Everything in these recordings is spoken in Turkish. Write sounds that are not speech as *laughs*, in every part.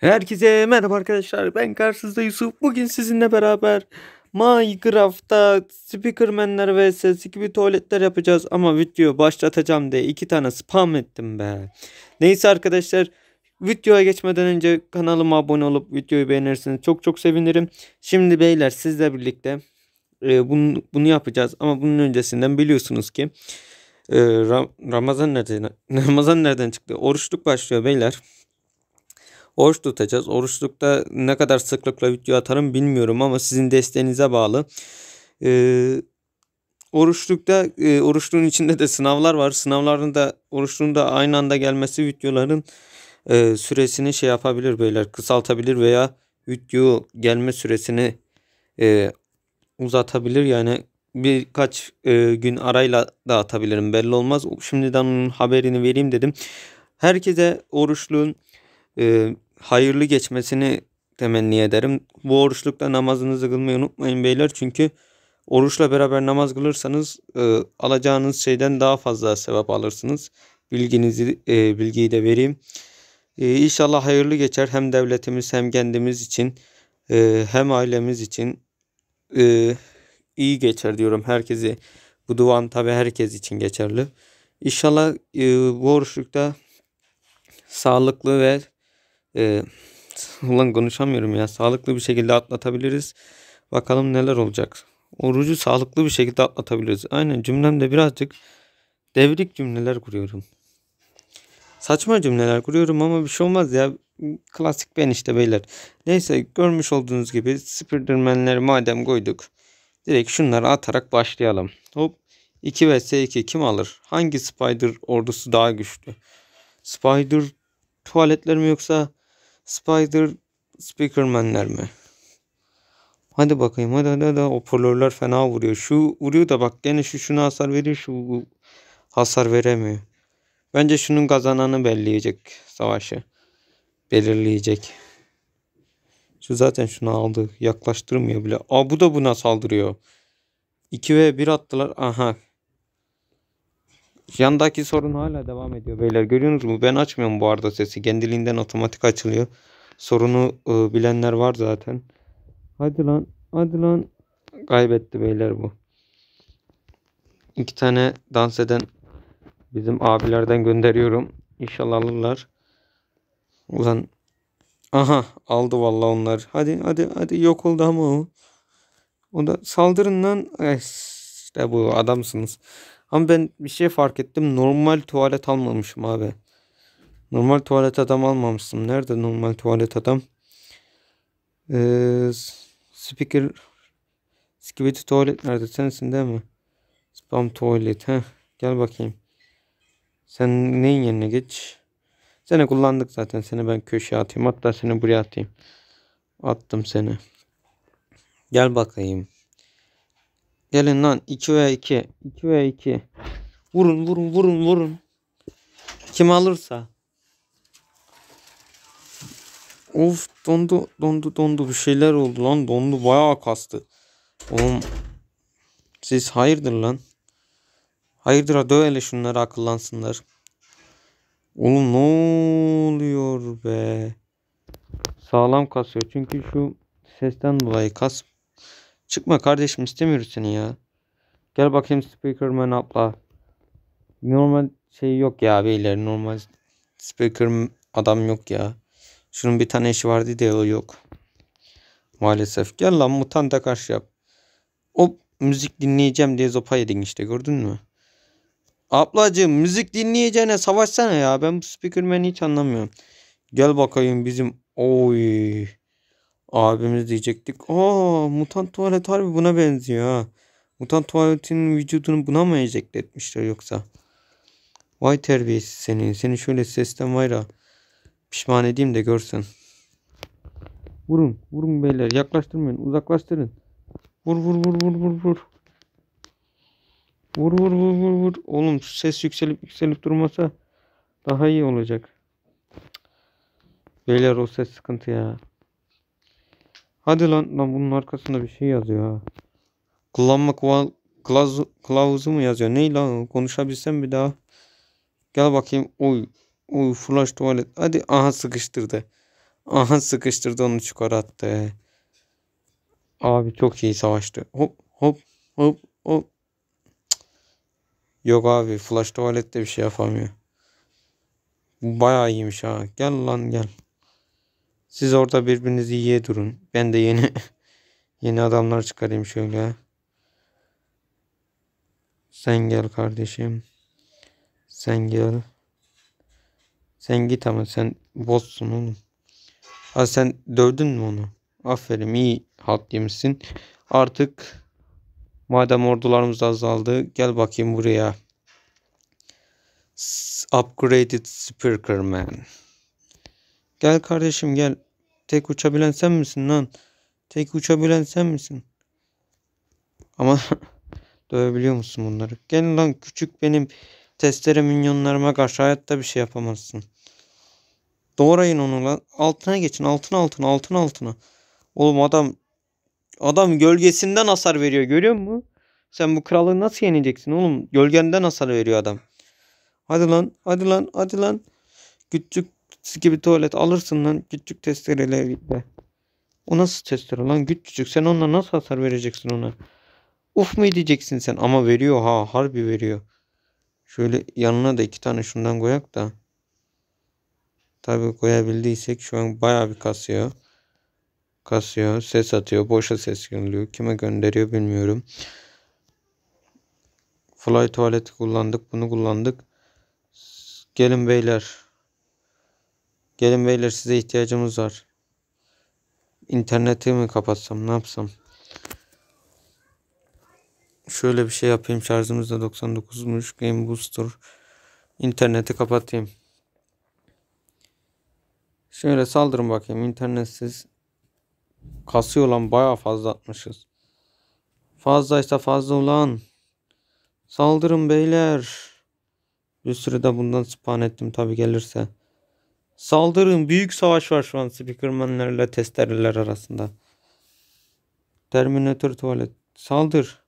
Herkese merhaba arkadaşlar ben Karsız'da Yusuf bugün sizinle beraber Minecraft'ta speakermenler vs gibi tuvaletler yapacağız ama video başlatacağım diye iki tane spam ettim be. Neyse arkadaşlar videoya geçmeden önce kanalıma abone olup videoyu beğenirseniz çok çok sevinirim. Şimdi beyler sizle birlikte e, bunu, bunu yapacağız ama bunun öncesinden biliyorsunuz ki e, Ramazan nereden *laughs* Ramazan nereden çıktı? Oruçluk başlıyor beyler oruç tutacağız. Oruçlukta ne kadar sıklıkla video atarım bilmiyorum ama sizin desteğinize bağlı. Ee, oruçlukta e, oruçluğun içinde de sınavlar var. Sınavların da oruçluğun da aynı anda gelmesi videoların e, süresini şey yapabilir beyler kısaltabilir veya video gelme süresini e, uzatabilir. Yani birkaç e, gün arayla dağıtabilirim. belli olmaz. Şimdiden onun haberini vereyim dedim. Herkese oruçluğun e, hayırlı geçmesini temenni ederim. Bu oruçlukta namazınızı kılmayı unutmayın beyler. Çünkü oruçla beraber namaz kılırsanız e, alacağınız şeyden daha fazla sevap alırsınız. Bilginizi e, bilgiyi de vereyim. E, inşallah hayırlı geçer hem devletimiz hem kendimiz için e, hem ailemiz için e, iyi geçer diyorum herkesi. Bu duan tabi herkes için geçerli. İnşallah e, bu oruçlukta sağlıklı ve e, ulan konuşamıyorum ya sağlıklı bir şekilde atlatabiliriz. Bakalım neler olacak. Orucu sağlıklı bir şekilde atlatabiliriz. Aynen cümlemde birazcık devrik cümleler kuruyorum. Saçma cümleler kuruyorum ama bir şey olmaz ya. Klasik ben işte beyler. Neyse görmüş olduğunuz gibi Spiderman'leri madem koyduk. Direkt şunları atarak başlayalım. Hop 2 vs 2 kim alır? Hangi Spider ordusu daha güçlü? Spider tuvaletler mi yoksa Spider Speakerman'ler mi? Hadi bakayım hadi hadi hadi hoparlörler fena vuruyor. Şu vuruyor da bak gene şu şuna hasar veriyor şu hasar veremiyor. Bence şunun kazananı belirleyecek savaşı. Belirleyecek. Şu zaten şunu aldı. Yaklaştırmıyor bile. Aa bu da buna saldırıyor. 2 ve 1 attılar. Aha Yandaki sorun hala devam ediyor beyler. Görüyorsunuz mu? Ben açmıyorum bu arada sesi. Kendiliğinden otomatik açılıyor. Sorunu e, bilenler var zaten. Hadi lan. Hadi lan. Kaybetti beyler bu. İki tane dans eden bizim abilerden gönderiyorum. İnşallah alırlar. Ulan. Aha aldı vallahi onlar. Hadi hadi hadi yok oldu ama o. O da saldırın lan. Eh, işte bu adamsınız. Ama ben bir şey fark ettim. Normal tuvalet almamışım abi. Normal tuvalet adam almamıştım. Nerede normal tuvalet adam? Ee, speaker Skibidi tuvalet nerede? Sensin değil mi? Spam tuvalet. Heh. Gel bakayım. Sen neyin yerine geç? Seni kullandık zaten. Seni ben köşeye atayım. Hatta seni buraya atayım. Attım seni. Gel bakayım. Gelin lan 2 ve 2. 2 ve 2. Vurun vurun vurun vurun. Kim alırsa. Of dondu dondu dondu bir şeyler oldu lan dondu bayağı kastı. Oğlum siz hayırdır lan. Hayırdır ha döv şunları akıllansınlar. Oğlum ne oluyor be. Sağlam kasıyor çünkü şu sesten dolayı kas Çıkma kardeşim istemiyoruz seni ya. Gel bakayım Speakerman abla. Normal şey yok ya beyler. Normal Speaker adam yok ya. Şunun bir tane işi vardı diye o yok. Maalesef. Gel lan mutanta karşı yap. O müzik dinleyeceğim diye zopa yedin işte gördün mü? Ablacığım müzik dinleyeceğine savaşsana ya. Ben bu Speakerman'i hiç anlamıyorum. Gel bakayım bizim... Oy abimiz diyecektik. Aa mutant tuvalet harbi buna benziyor ha. Mutant tuvaletin vücudunu buna mı enjekte etmişler yoksa? Vay terbiyesi senin. Seni şöyle sesten var ya. Pişman edeyim de görsen. Vurun. Vurun beyler. Yaklaştırmayın. Uzaklaştırın. Vur vur vur vur vur vur. Vur vur vur vur vur. Oğlum ses yükselip yükselip durmasa daha iyi olacak. Beyler o ses sıkıntı ya. Hadi lan lan bunun arkasında bir şey yazıyor ha. Kullanma kılavuzu, kılavuzu mu yazıyor? Ney lan konuşabilsem bir daha. Gel bakayım. Oy. Oy flash tuvalet. Hadi aha sıkıştırdı. Aha sıkıştırdı onu çıkar attı. Abi çok iyi savaştı. Hop hop hop hop. Yok abi flash tuvalette bir şey yapamıyor. Bu bayağı iyiymiş ha. Gel lan gel. Siz orada birbirinizi yiye durun. Ben de yeni *laughs* yeni adamlar çıkarayım şöyle. Sen gel kardeşim. Sen gel. Sen git ama sen bozsun oğlum. Ha sen dövdün mü onu? Aferin iyi halt yemişsin. Artık madem ordularımız azaldı gel bakayım buraya. S Upgraded Speaker Man. Gel kardeşim gel. Tek uçabilen sen misin lan? Tek uçabilen sen misin? Ama *laughs* dövebiliyor musun bunları? Gel lan küçük benim testere minyonlarıma karşı hayatta bir şey yapamazsın. Doğrayın onu lan. Altına geçin. altın altına altın altına. Oğlum adam adam gölgesinden hasar veriyor. Görüyor musun? Sen bu kralı nasıl yeneceksin oğlum? Gölgenden hasar veriyor adam. Hadi lan, hadi lan, hadi lan. Küçük siz gibi tuvalet alırsın lan küçük testereyle. O nasıl testere lan küçücük sen onunla nasıl hasar vereceksin ona? Uf mu diyeceksin sen ama veriyor ha harbi veriyor. Şöyle yanına da iki tane şundan koyak da. Tabi koyabildiysek şu an baya bir kasıyor. Kasıyor ses atıyor boşa ses gönderiyor kime gönderiyor bilmiyorum. Fly tuvaleti kullandık bunu kullandık. Gelin beyler. Gelin beyler size ihtiyacımız var. İnterneti mi kapatsam ne yapsam? Şöyle bir şey yapayım şarjımız da 99'muş. Game Booster. İnterneti kapatayım. Şöyle saldırın bakayım internetsiz. Kasıyor lan baya fazla atmışız. Fazlaysa fazla ulan. Saldırın beyler. Bir sürü de bundan spawn ettim tabi gelirse. Saldırın. Büyük savaş var şu an Speakerman'larla testereler arasında. Terminator tuvalet. Saldır.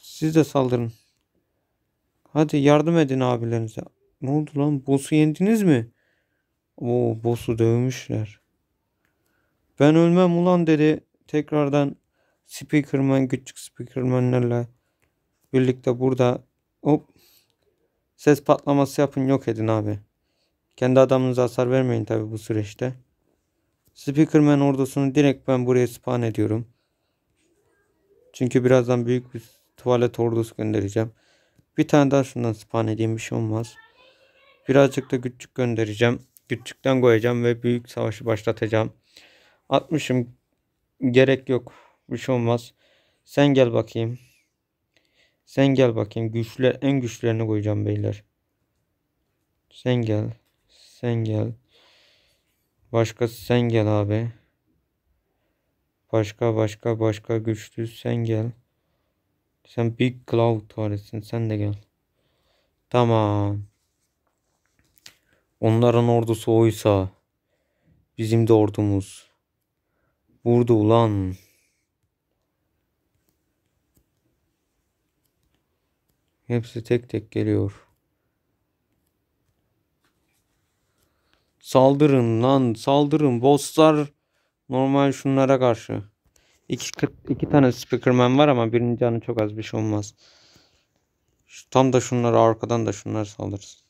Siz de saldırın. Hadi yardım edin abilerinize. Ne oldu lan? Boss'u yendiniz mi? Oo boss'u dövmüşler. Ben ölmem ulan dedi. Tekrardan Speakerman küçük Speakerman'larla birlikte burada hop ses patlaması yapın yok edin abi. Kendi adamınıza hasar vermeyin tabi bu süreçte. Speakerman ordusunu direkt ben buraya spawn ediyorum. Çünkü birazdan büyük bir tuvalet ordusu göndereceğim. Bir tane daha şundan spawn edeyim bir şey olmaz. Birazcık da güççük göndereceğim. Güççükten koyacağım ve büyük savaşı başlatacağım. Atmışım, gerek yok. Bir şey olmaz. Sen gel bakayım. Sen gel bakayım. Güçler en güçlerini koyacağım beyler. Sen gel. Sen gel. Başkası sen gel abi. Başka başka başka güçlü sen gel. Sen Big Cloud varesin sen de gel. Tamam. Onların ordusu oysa bizim de ordumuz. Vurdu ulan. Hepsi tek tek geliyor. Saldırın lan saldırın bosslar normal şunlara karşı. İki, iki tane speakerman var ama birinin canı çok az bir şey olmaz. Şu, tam da şunları arkadan da şunlar saldırsın.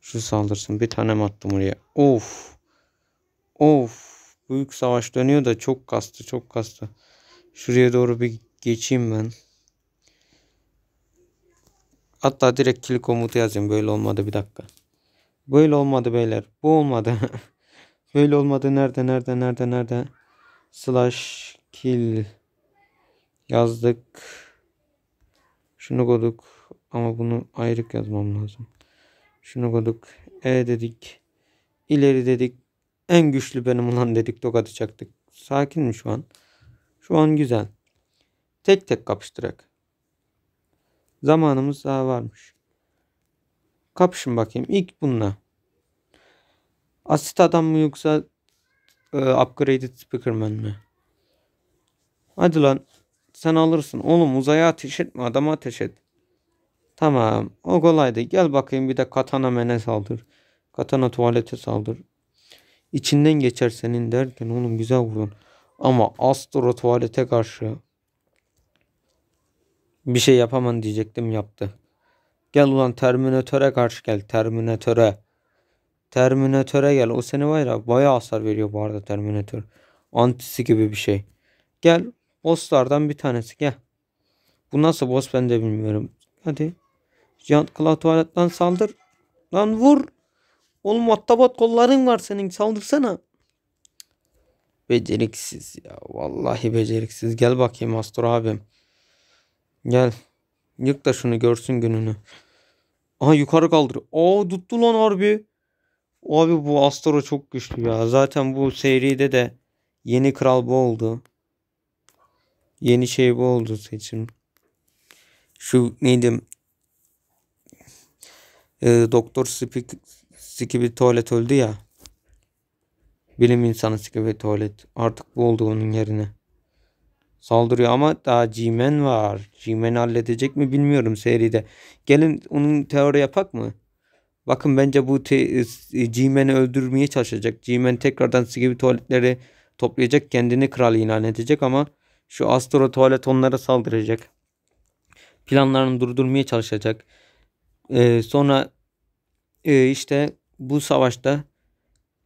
Şu saldırsın bir tane attım oraya. Of. Of. Büyük savaş dönüyor da çok kastı çok kastı. Şuraya doğru bir geçeyim ben. Hatta direkt kill komutu yazayım böyle olmadı bir dakika. Böyle olmadı beyler. Bu olmadı. *laughs* Böyle olmadı. Nerede nerede nerede nerede? Slash kill yazdık. Şunu koyduk. Ama bunu ayrık yazmam lazım. Şunu koyduk. E dedik. İleri dedik. En güçlü benim ulan dedik. Tokatı çaktık. Sakin mi şu an? Şu an güzel. Tek tek kapıştırak. Zamanımız daha varmış. Kapışın bakayım. İlk bununla. Asit adam mı yoksa e, upgraded speakerman mi? Hadi lan. Sen alırsın. Oğlum uzaya ateş etme. Adama ateş et. Tamam. O kolaydı. Gel bakayım bir de katana mene saldır. Katana tuvalete saldır. İçinden geçer senin derken oğlum güzel vurun. Ama Astro tuvalete karşı bir şey yapamam diyecektim yaptı. Gel ulan Terminatöre karşı gel. Terminatöre. Terminatöre gel. O seni var ya bayağı hasar veriyor bu arada Terminatör. Antisi gibi bir şey. Gel bosslardan bir tanesi gel. Bu nasıl boss ben de bilmiyorum. Hadi. Giant Claw tuvaletten saldır. Lan vur. Oğlum attabat kolların var senin saldırsana. Beceriksiz ya. Vallahi beceriksiz. Gel bakayım Astro abim. Gel. Yık da şunu görsün gününü. Aha yukarı kaldır. Aa tuttu lan harbi. Abi bu Astro çok güçlü ya. Zaten bu seride de yeni kral bu oldu. Yeni şey bu oldu seçim. Şu neydi? Ee, Doktor Spik Skibi Tuvalet öldü ya. Bilim insanı Skibi Tuvalet. Artık bu oldu onun yerine saldırıyor ama daha Cimen var. Cimen halledecek mi bilmiyorum seride. Gelin onun teori yapak mı? Bakın bence bu Cimen'i e, öldürmeye çalışacak. Cimen tekrardan gibi tuvaletleri toplayacak. Kendini kral ilan edecek ama şu Astro tuvalet onlara saldıracak. Planlarını durdurmaya çalışacak. Ee, sonra e, işte bu savaşta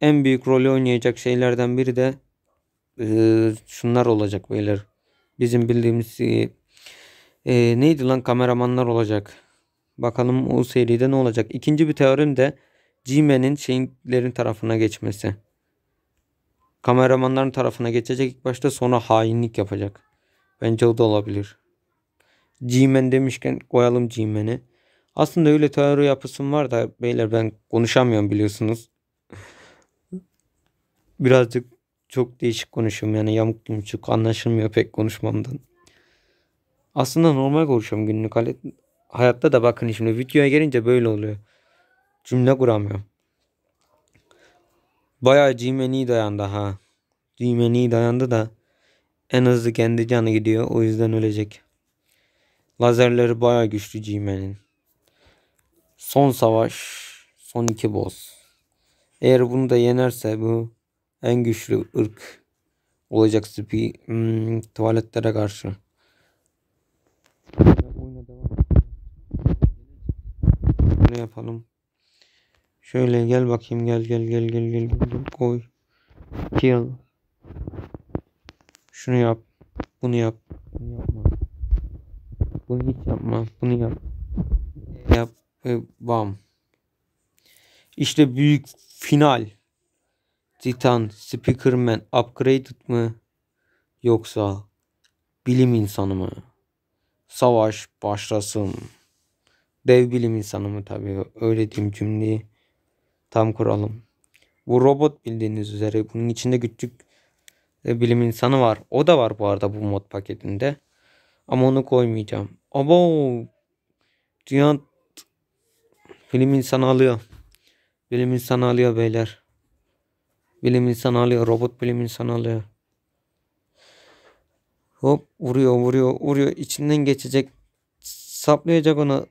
en büyük rolü oynayacak şeylerden biri de e, şunlar olacak beyler. Bizim bildiğimiz e, e, neydi lan kameramanlar olacak. Bakalım o seride ne olacak. İkinci bir teorim de G-Man'in şeylerin tarafına geçmesi. Kameramanların tarafına geçecek ilk başta sonra hainlik yapacak. Bence o da olabilir. G-Man demişken koyalım G-Man'i. Aslında öyle teori yapısım var da beyler ben konuşamıyorum biliyorsunuz. *laughs* Birazcık çok değişik konuşuyorum yani yamuk yumuşuk anlaşılmıyor pek konuşmamdan. Aslında normal konuşuyorum günlük hayatta da bakın şimdi videoya gelince böyle oluyor. Cümle kuramıyorum. Bayağı cimeni dayandı ha. Cimeni dayandı da en hızlı kendi canı gidiyor o yüzden ölecek. Lazerleri bayağı güçlü cimenin. Son savaş. Son iki boss. Eğer bunu da yenerse bu en güçlü ırk olacak Spi hmm, tuvaletlere karşı. Ne yapalım? Şöyle gel bakayım gel gel gel gel gel gel, gel. koy. Kill. Şunu yap. Bunu yap. Bunu yapma. Bunu hiç yapma. Bunu yap. Yap. Bam. İşte büyük final. Titan, Speakerman upgraded mı? Yoksa bilim insanı mı? Savaş başlasın. Dev bilim insanı mı tabii öyle diyeyim cümleyi tam kuralım. Bu robot bildiğiniz üzere bunun içinde küçük e, bilim insanı var. O da var bu arada bu mod paketinde. Ama onu koymayacağım. ama dünya bilim insanı alıyor. Bilim insanı alıyor beyler. Bilim insanı alıyor. Robot bilim insanı alıyor. Hop vuruyor vuruyor vuruyor. içinden geçecek. Saplayacak ona.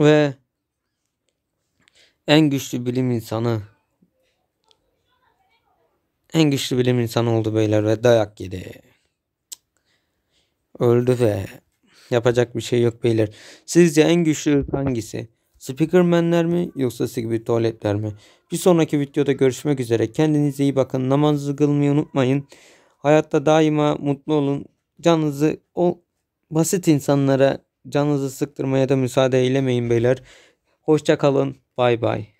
Ve en güçlü bilim insanı en güçlü bilim insanı oldu beyler ve dayak yedi. Öldü ve yapacak bir şey yok beyler. Sizce en güçlü ırk hangisi? Speakermenler mi yoksa gibi tuvaletler mi? Bir sonraki videoda görüşmek üzere. Kendinize iyi bakın. Namazınızı kılmayı unutmayın. Hayatta daima mutlu olun. Canınızı o basit insanlara canınızı sıktırmaya da müsaade eylemeyin beyler. Hoşça kalın. Bay bay.